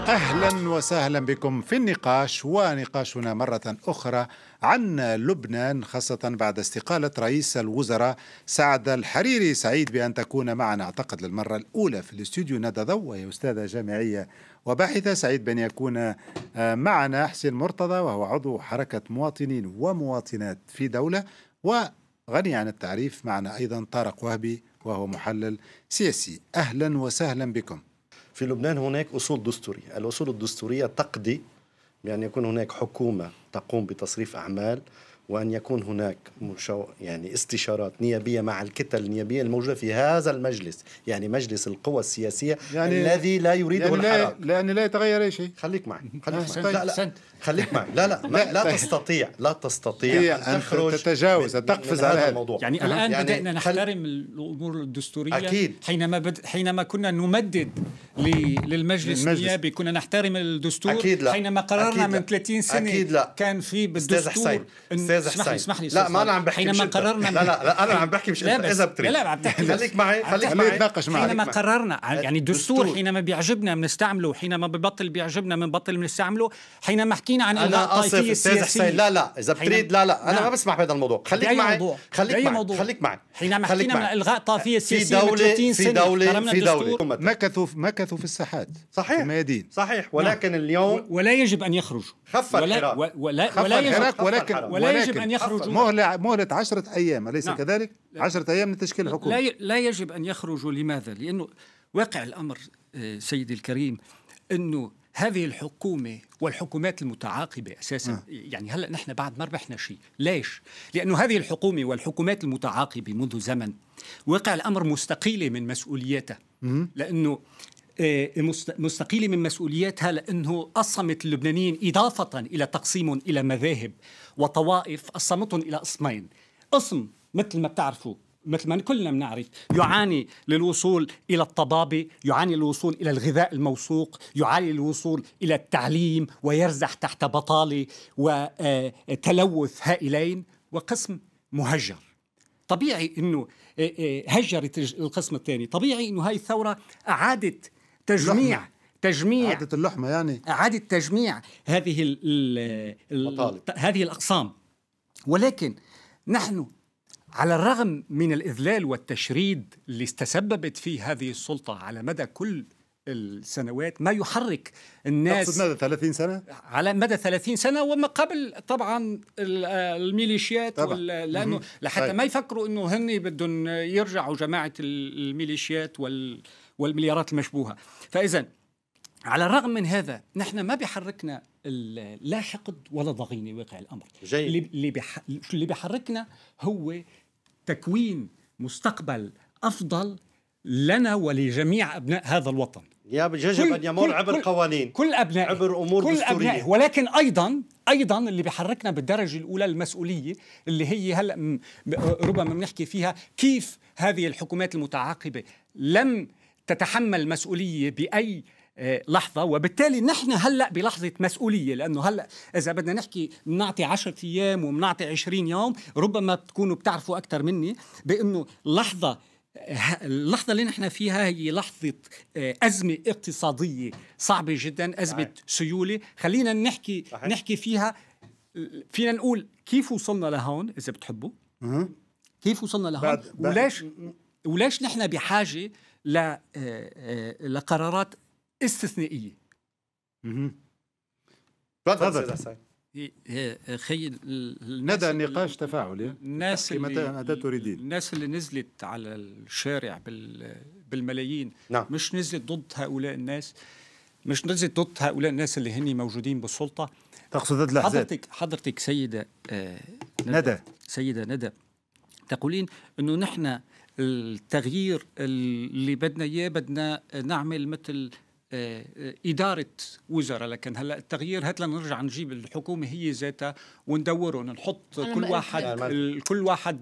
اهلا وسهلا بكم في النقاش ونقاشنا مره اخرى عن لبنان خاصه بعد استقاله رئيس الوزراء سعد الحريري سعيد بان تكون معنا اعتقد للمره الاولى في الاستوديو ندى ضو وهي استاذه جامعيه وباحثه سعيد بان يكون آه، معنا حسين مرتضى وهو عضو حركه مواطنين ومواطنات في دوله وغني عن التعريف معنا ايضا طارق وهبي وهو محلل سياسي اهلا وسهلا بكم في لبنان هناك أصول دستورية الأصول الدستورية تقضي بأن يعني يكون هناك حكومة تقوم بتصريف أعمال وأن يكون هناك مشو يعني استشارات نيابية مع الكتل النيابية الموجودة في هذا المجلس يعني مجلس القوى السياسية يعني الذي لا يريده يعني الحراك لا لأن لا يتغير أي شيء خليك معي خليك آه، معي طيب، لا لا خليك معي لا لا لا, لا طيب. تستطيع لا تستطيع أن تخرج تتجاوز تقفز على هذا الموضوع يعني الآن يعني بدأنا نحترم الأمور الدستورية أكيد حينما بد حينما كنا نمدد للمجلس النيابي كنا نحترم الدستور أكيد لا حينما قررنا من 30 سنة أكيد لا كان في بالدستور أستاذ حسين استاذ اسمح لي اسمح لي لا ما انا عم بحكي حينما قررنا لا لا لا انا عم بحكي مش انت اذا بتريد لا لا عم تحكي خليك معي خليك معي اتناقش معك حينما قررنا يعني الدستور حينما بيعجبنا بنستعمله حينما ببطل بيعجبنا بنبطل بنستعمله حينما حكينا عن انا اسف استاذ حسين لا لا اذا بتريد لا لا انا ما نعم. بسمح بهذا الموضوع خليك معي خليك معي خليك معي حينما حكينا عن الغاء طافيه سياسيه في 30 سنه في دوله في دوله مكثوا مكثوا في الساحات صحيح الميادين صحيح نعم. ولكن اليوم ولا يجب ان يخرجوا خف الحراك ولا, ولا, ولا يجب ولكن ولا يجب يجب ان يخرجوا مهله مهله 10 ايام اليس نعم. كذلك؟ 10 ايام لتشكيل الحكومه لا لا يجب ان يخرجوا لماذا؟ لانه واقع الامر آه، سيدي الكريم انه هذه الحكومة والحكومات المتعاقبة أساسا أه. يعني هلأ نحن بعد ما ربحنا شيء ليش؟ لأنه هذه الحكومة والحكومات المتعاقبة منذ زمن واقع الأمر مستقيلة من مسؤولياتها لأنه آه، مستقيلة من مسؤولياتها لأنه قسمت اللبنانيين إضافة إلى تقسيم إلى مذاهب وطوائف قسمتهم إلى قسمين قسم مثل ما بتعرفوا مثل ما كلنا بنعرف يعاني للوصول الى الطبابه، يعاني للوصول الى الغذاء الموثوق، يعاني للوصول الى التعليم ويرزح تحت بطاله وتلوث آه، هائلين، وقسم مهجر. طبيعي انه آه، آه، هجرت القسم الثاني، طبيعي انه هاي الثوره اعادت تجميع نعم. تجميع إعادة اللحمة يعني إعادة تجميع هذه هذه الأقسام ولكن نحن على الرغم من الإذلال والتشريد اللي استسببت فيه هذه السلطة على مدى كل السنوات ما يحرك الناس تقصد مدى 30 سنة؟ على مدى 30 سنة وما قبل طبعا الميليشيات طبعا. لأنه لحتى طيب. ما يفكروا أنه هن بدهم يرجعوا جماعة الميليشيات وال والمليارات المشبوهة فإذا على الرغم من هذا نحن ما بيحركنا لا حقد ولا ضغينه واقع الامر جيد. اللي اللي بيحركنا هو تكوين مستقبل افضل لنا ولجميع ابناء هذا الوطن يا يجب ان يمر عبر كل قوانين كل ابنائه عبر امور كل دستوريه أبنائه ولكن ايضا ايضا اللي بيحركنا بالدرجه الاولى المسؤوليه اللي هي هلا ربما بنحكي فيها كيف هذه الحكومات المتعاقبه لم تتحمل مسؤوليه باي آه، لحظة وبالتالي نحن هلأ بلحظة مسؤولية لأنه هلأ إذا بدنا نحكي بنعطي 10 أيام وبنعطي 20 يوم ربما بتكونوا بتعرفوا أكثر مني بأنه لحظة اللحظة اللي نحن فيها هي لحظة آه، أزمة اقتصادية صعبة جدا أزمة سيولة خلينا نحكي صحيح. نحكي فيها فينا نقول كيف وصلنا لهون إذا بتحبوا كيف وصلنا لهون بعد. بعد. وليش وليش نحن بحاجة ل آه، لقرارات استثنائيه تفضل اخي ندى نقاش تفاعلي الناس اللي متى تريدين الناس اللي نزلت على الشارع بالملايين نعم. مش نزلت ضد هؤلاء الناس مش نزلت ضد هؤلاء الناس اللي هن موجودين بالسلطه تقصد ضد الاحزاب حضرتك حضرتك سيده آه ندى, ندى سيده ندى تقولين انه نحن التغيير اللي بدنا اياه بدنا نعمل مثل إدارة وزراء لكن هلا التغيير هات نرجع نجيب الحكومة هي ذاتها وندورهم نحط كل واحد كل واحد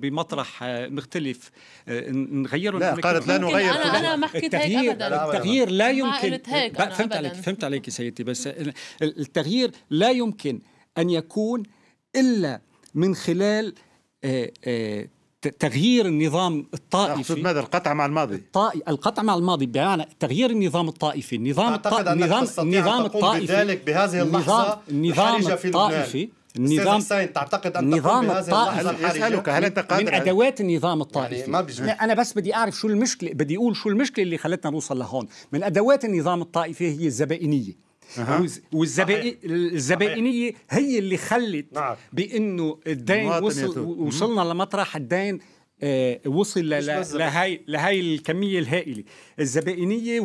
بمطرح آه، مختلف آه، نغيرهم لا قالت لا نغير أنا, أنا ما حكيت هيك أبدا التغيير لا يمكن فهمت عليك فهمت عليك سيدتي بس التغيير لا يمكن أن يكون إلا من خلال آه، تغيير النظام الطائفي ماذا القطع مع الماضي الطائي القطع مع الماضي بمعنى تغيير النظام الطائفي النظام الطائفي النظام النظام الطائفي بذلك بهذه اللحظه النظام الطائفي النظام حسين تعتقد ان النظام الطائفي هل انت قادر من ادوات النظام الطائفي يعني ما انا بس بدي اعرف شو المشكله بدي اقول شو المشكله اللي خلتنا نوصل لهون من ادوات النظام الطائفي هي الزبائنيه أه. والزبائنيه هي اللي خلت نعم. بانه الدين وصل وصلنا لمطرح الدين آه، وصل لهي لهي الكميه الهائله الزبائنيه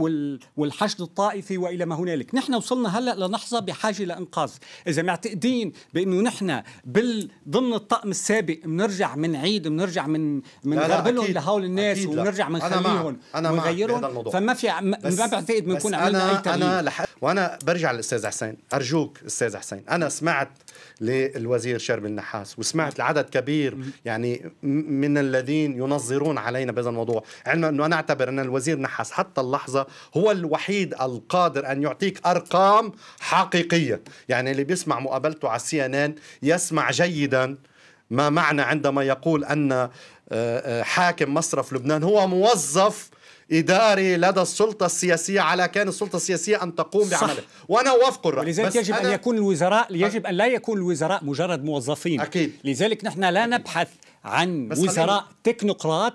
والحشد الطائفي والى ما هنالك نحن وصلنا هلا للحظه بحاجه لانقاذ اذا معتقدين بانه نحن بال ضمن الطقم السابق بنرجع بنعيد بنرجع من من غربلهم لهول الناس وبنرجع بنخليهم ونغيرهم فما في ما بعتقد بنكون عملنا اي تغيير انا لح... وانا برجع للاستاذ حسين ارجوك استاذ حسين انا سمعت للوزير شرم النحاس وسمعت العدد كبير يعني من الذين ينظرون علينا بهذا الموضوع علما أنه أنا أعتبر أن الوزير نحاس حتى اللحظة هو الوحيد القادر أن يعطيك أرقام حقيقية يعني اللي بيسمع مقابلته على سي ان ان يسمع جيدا ما معنى عندما يقول أن آه، آه، حاكم مصرف لبنان هو موظف إداري لدى السلطة السياسية على كان السلطة السياسية أن تقوم صح. بعمله وأنا أوافق الرأي لذلك يجب أن يكون الوزراء يجب أه. أن لا يكون الوزراء مجرد موظفين أكيد لذلك نحن لا أكيد. نبحث عن بس وزراء تكنوقراط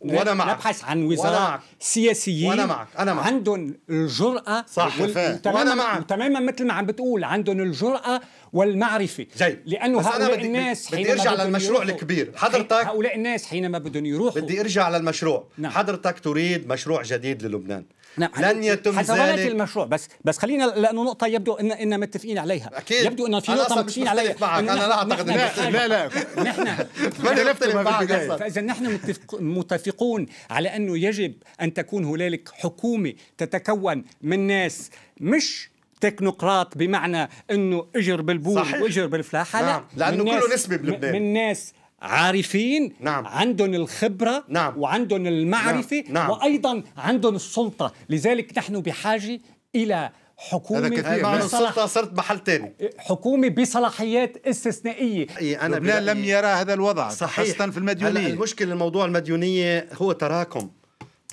وانا معك نبحث عن وزراء سياسيين وانا معك انا معك عندهم الجرأه صح وال... وانا معك تماما مثل ما عم بتقول عندهم الجرأه والمعرفه جاي. لانه هؤلاء بدي الناس بدي حينما ارجع للمشروع يروحوا. الكبير حضرتك هؤلاء الناس حينما بدهم يروحوا بدي ارجع للمشروع نعم. حضرتك تريد مشروع جديد للبنان نعم لن يتم حسبنات ذلك المشروع بس بس خلينا لانه نقطه يبدو ان ان متفقين عليها أكيد. يبدو ان في نقطه متفقين عليها معك. انا لا اعتقد لا لا لا نحن اختلفت معك فاذا نحن متفقون على انه يجب ان تكون هنالك حكومه تتكون من ناس مش تكنوقراط بمعنى انه اجر بالبول واجر بالفلاحه لا نعم، لانه كله نسبي بلبنان من ناس عارفين نعم. عندهم الخبرة نعم. وعندهم المعرفة نعم. نعم. وأيضا عندهم السلطة لذلك نحن بحاجة إلى حكومة هذا كثير السلطة صرت محل ثاني حكومة بصلاحيات استثنائية أنا لم يرى هذا الوضع صحيح. خاصة في المديونية المشكلة الموضوع المديونية هو تراكم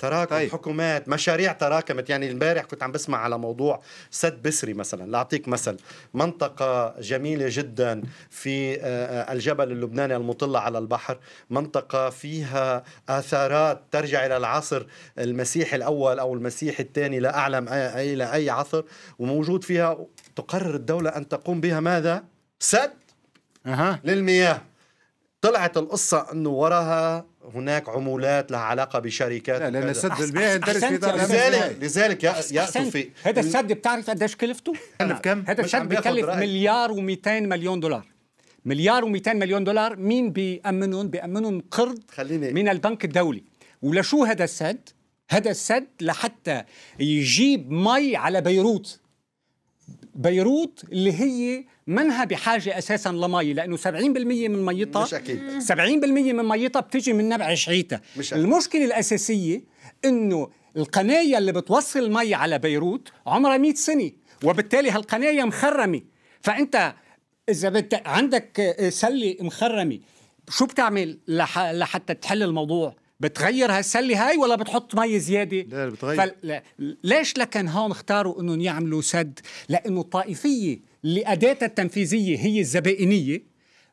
تراكم طيب. حكومات مشاريع تراكمت يعني امبارح كنت عم بسمع على موضوع سد بسري مثلا لاعطيك مثل منطقه جميله جدا في آه، آه، الجبل اللبناني المطله على البحر منطقه فيها اثارات ترجع الى العصر المسيحي الاول او المسيحي الثاني لا اعلم الى اي عصر وموجود فيها تقرر الدوله ان تقوم بها ماذا سد أه. للمياه طلعت القصة أنه وراها هناك عمولات لها علاقه بشركات لا لان السد المائي يندرج في دار لذلك لذلك يا في هذا السد بتعرف قديش كلفته؟ كم؟ هذا السد بكلف مليار و200 مليون دولار مليار و200 مليون دولار مين بيأمنهم؟ بيأمنهم قرض خليني. من البنك الدولي ولشو هذا السد؟ هذا السد لحتى يجيب مي على بيروت بيروت اللي هي منها بحاجه اساسا لمي لانه 70% من ميتها مش اكيد 70% من ميتها بتجي من نبع شعيتها المشكله الاساسيه انه القناية اللي بتوصل مي على بيروت عمرها 100 سنة وبالتالي هالقناية مخرمة فأنت إذا بت... عندك سلة مخرمة شو بتعمل لح... لحتى تحل الموضوع؟ بتغير هالسله هاي ولا بتحط مي زياده لا بتغير فل... لا. ليش لكن هون اختاروا انهم يعملوا سد لانه الطائفيه اللي اداتها التنفيذيه هي الزبائنيه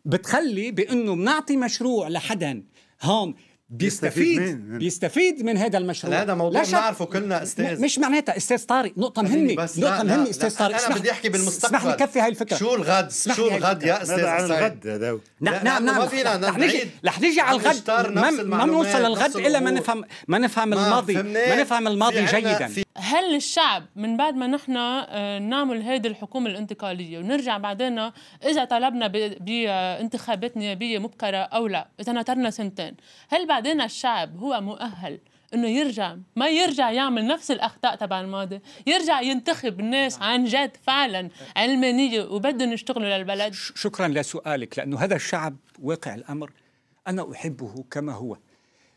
بتخلي بانه بنعطي مشروع لحدا هون بيستفيد بيستفيد من هذا المشروع لا هذا موضوع بنعرفه كلنا استاذ مش معناتها استاذ طارق نقطة مهمة نقطة مهمة استاذ طارق انا بدي احكي بالمستقبل اسمح لي كفي هاي الفكرة شو الغد شو الغد يا استاذ عن الغد نعم نعم ما نعم. فينا نعم، رح نجي رح نجي على الغد ما بنوصل للغد الا ما نفهم ما نفهم الماضي ما نفهم الماضي جيدا هل الشعب من بعد ما نحن آه، نعمل هيدي الحكومة الانتقالية ونرجع بعدين إذا طلبنا بانتخابات نيابية مبكرة أو لا إذا نطرنا سنتين هل بعدين الشعب هو مؤهل انه يرجع ما يرجع يعمل نفس الاخطاء تبع الماضي يرجع ينتخب الناس عن جد فعلا علمانيه وبدهم يشتغلوا للبلد شكرا لسؤالك لانه هذا الشعب واقع الامر انا احبه كما هو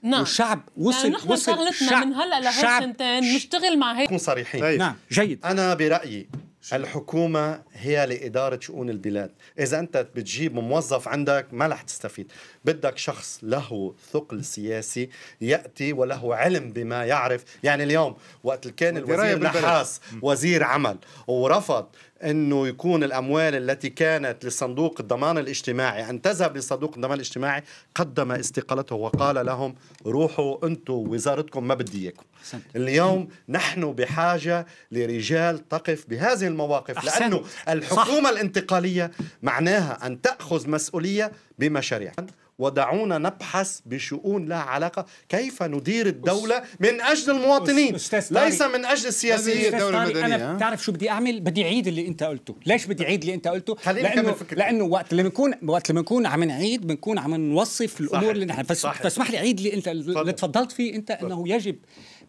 نعم والشعب يعني وصل نحن وصل شغلتنا من هلا لهالسنتين نشتغل مع هيك نكون صريحين نعم جيد انا برايي الحكومة هي لإدارة شؤون البلاد إذا أنت بتجيب موظف عندك ما رح تستفيد بدك شخص له ثقل سياسي يأتي وله علم بما يعرف يعني اليوم وقت كان الوزير نحاس وزير عمل ورفض انه يكون الاموال التي كانت لصندوق الضمان الاجتماعي ان تذهب لصندوق الضمان الاجتماعي قدم استقالته وقال لهم روحوا انتم وزارتكم ما بدي اياكم اليوم نحن بحاجه لرجال تقف بهذه المواقف أحسن. لأنه الحكومة صح. الانتقالية معناها أن تأخذ مسؤولية بمشاريع ودعونا نبحث بشؤون لها علاقة كيف ندير الدولة من أجل المواطنين ليس من أجل السياسيين الدولة المدنية أنا بتعرف شو بدي أعمل بدي أعيد اللي أنت قلته ليش بدي أعيد اللي أنت قلته لأنه, لأنه وقت لما بنكون وقت لما بنكون عم نعيد بنكون عم نوصف الأمور اللي نحن فاسمح لي أعيد اللي أنت اللي تفضلت فيه أنت أنه يجب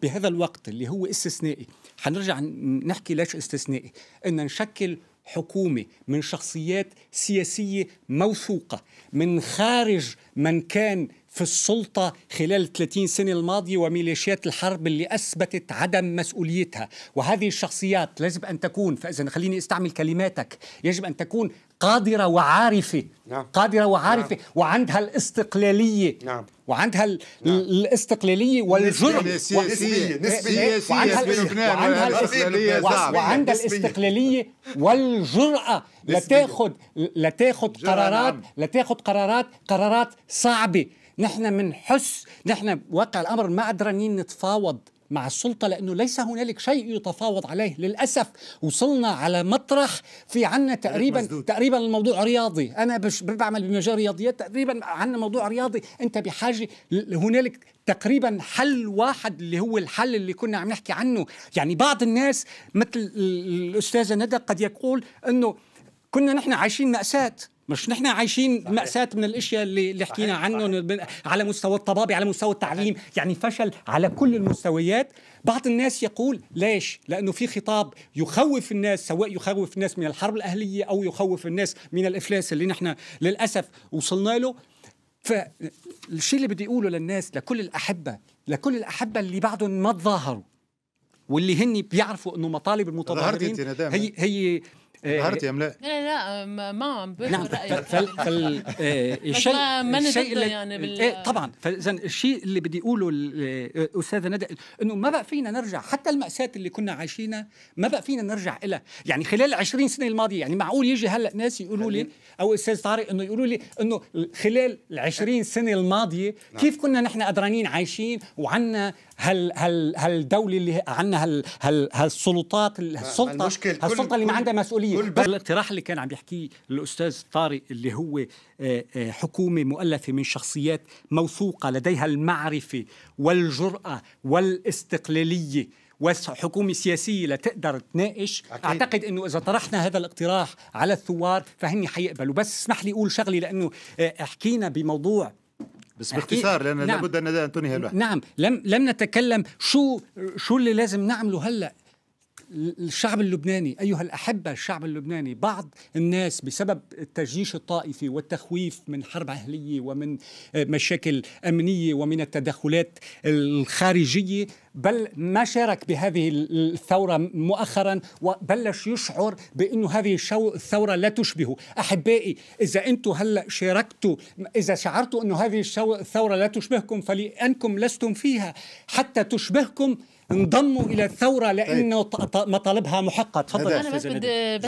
بهذا الوقت اللي هو استثنائي حنرجع نحكي ليش استثنائي ان نشكل حكومه من شخصيات سياسيه موثوقه من خارج من كان في السلطه خلال 30 سنه الماضيه وميليشيات الحرب اللي اثبتت عدم مسؤوليتها وهذه الشخصيات لازم ان تكون فاذا خليني استعمل كلماتك يجب ان تكون قادرة وعارفة نعم. قادرة وعارفة نعم. وعندها الاستقلالية نعم. وعندها نعم. إيه؟ الاستقلالية والجرأة نسبية نسبية وعندها الاستقلالية وعندها الاستقلالية والجرأة لتاخذ لتاخذ قرارات نعم. لتاخذ قرارات قرارات صعبة نحن بنحس نحن واقع الأمر ما قدرانين نتفاوض مع السلطة لأنه ليس هنالك شيء يتفاوض عليه للأسف وصلنا على مطرح في عنا تقريبا مزدود. تقريبا الموضوع رياضي أنا بعمل بمجال رياضيات تقريبا عنا موضوع رياضي أنت بحاجة هنالك تقريبا حل واحد اللي هو الحل اللي كنا عم نحكي عنه يعني بعض الناس مثل الأستاذة ندى قد يقول أنه كنا نحن عايشين مأساة مش نحن عايشين صحيح. مأساة من الاشياء اللي, اللي حكينا عنهم على مستوى الطبابة على مستوى التعليم صحيح. يعني فشل على كل المستويات بعض الناس يقول ليش لانه في خطاب يخوف الناس سواء يخوف الناس من الحرب الاهليه او يخوف الناس من الافلاس اللي نحن للاسف وصلنا له فالشيء اللي بدي اقوله للناس لكل الاحبه لكل الاحبه اللي بعدهم ما تظاهروا واللي هن بيعرفوا انه مطالب المتظاهرين هي هي إيه، إيه. نهارت يا لا؟ لا لا ما عم نعم فال فال الشيء إيه، ما الشيء يعني بال... طبعا فاذا الشيء اللي بدي اقوله الاستاذه ندى انه ما بقى فينا نرجع حتى الماساه اللي كنا عايشينها ما بقى فينا نرجع إلى يعني خلال 20 سنه الماضيه يعني معقول يجي هلا ناس يقولوا لي او استاذ طارق انه يقولوا لي انه خلال ال 20 سنه الماضيه نعم. كيف كنا نحن قدرانين عايشين وعنا هال هال هالدوله اللي عندنا هال هالسلطات هالسلطه هالسلطه اللي ما عندها مسؤوليه الدوليه الاقتراح اللي كان عم يحكيه الاستاذ طارق اللي هو آه، آه، حكومه مؤلفه من شخصيات موثوقه لديها المعرفه والجراه والاستقلاليه وحكومه سياسيه لتقدر تناقش أكيد. اعتقد انه اذا طرحنا هذا الاقتراح على الثوار فهن حيقبلوا بس اسمح لي اقول شغلي لانه آه، حكينا بموضوع بس باختصار لان نعم. لابد ان تنهي البحث نعم لم لم نتكلم شو شو اللي لازم نعمله هلا الشعب اللبناني أيها الأحبة الشعب اللبناني بعض الناس بسبب التجيش الطائفي والتخويف من حرب أهلية ومن آه، مشاكل أمنية ومن التدخلات الخارجية بل ما شارك بهذه الثورة مؤخرا وبلش يشعر بأنه هذه الثورة لا تشبهه أحبائي إذا أنتم هلأ شاركتوا إذا شعرتوا أنه هذه الثورة لا تشبهكم فلأنكم لستم فيها حتى تشبهكم انضموا الى الثوره لانه طيب. مطالبها محقه تفضل انا بس بدي